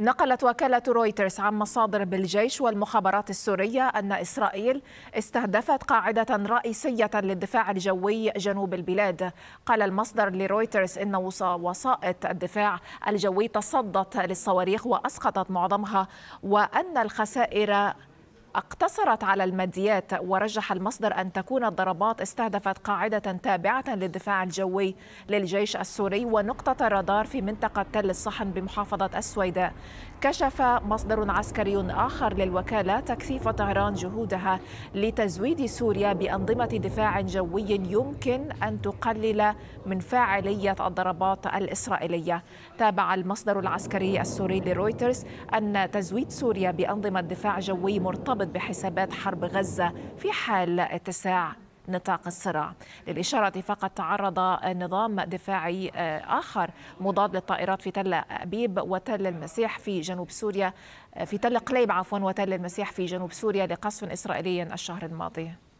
نقلت وكالة رويترز عن مصادر بالجيش والمخابرات السورية أن إسرائيل استهدفت قاعدة رئيسية للدفاع الجوي جنوب البلاد قال المصدر لرويترز أن وسائط الدفاع الجوي تصدت للصواريخ وأسقطت معظمها وأن الخسائر اقتصرت على الماديات ورجح المصدر أن تكون الضربات استهدفت قاعدة تابعة للدفاع الجوي للجيش السوري ونقطة رادار في منطقة تل الصحن بمحافظة السويداء كشف مصدر عسكري آخر للوكالة تكثيف طهران جهودها لتزويد سوريا بأنظمة دفاع جوي يمكن أن تقلل من فاعلية الضربات الإسرائيلية تابع المصدر العسكري السوري لرويترز أن تزويد سوريا بأنظمة دفاع جوي مرتبط مرتبط بحسابات حرب غزة في حال اتساع نطاق الصراع للإشارة فقط تعرض نظام دفاعي آه، آخر مضاد للطائرات في تل أبيب وتل المسيح في جنوب سوريا آه، في تل قليب عفوا وتل المسيح في جنوب سوريا لقصف إسرائيلي الشهر الماضي